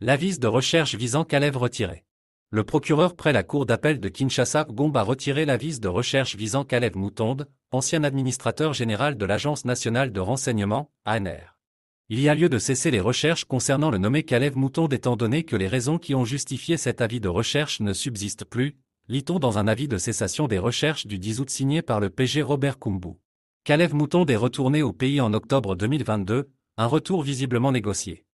L'avis de recherche visant Kalev retiré. Le procureur près la cour d'appel de Kinshasa Gomba a retiré l'avis de recherche visant Kalev Moutonde, ancien administrateur général de l'Agence nationale de renseignement, ANR. Il y a lieu de cesser les recherches concernant le nommé Kalev Moutonde étant donné que les raisons qui ont justifié cet avis de recherche ne subsistent plus, lit-on dans un avis de cessation des recherches du 10 août signé par le PG Robert Kumbu. Kalev Moutonde est retourné au pays en octobre 2022, un retour visiblement négocié.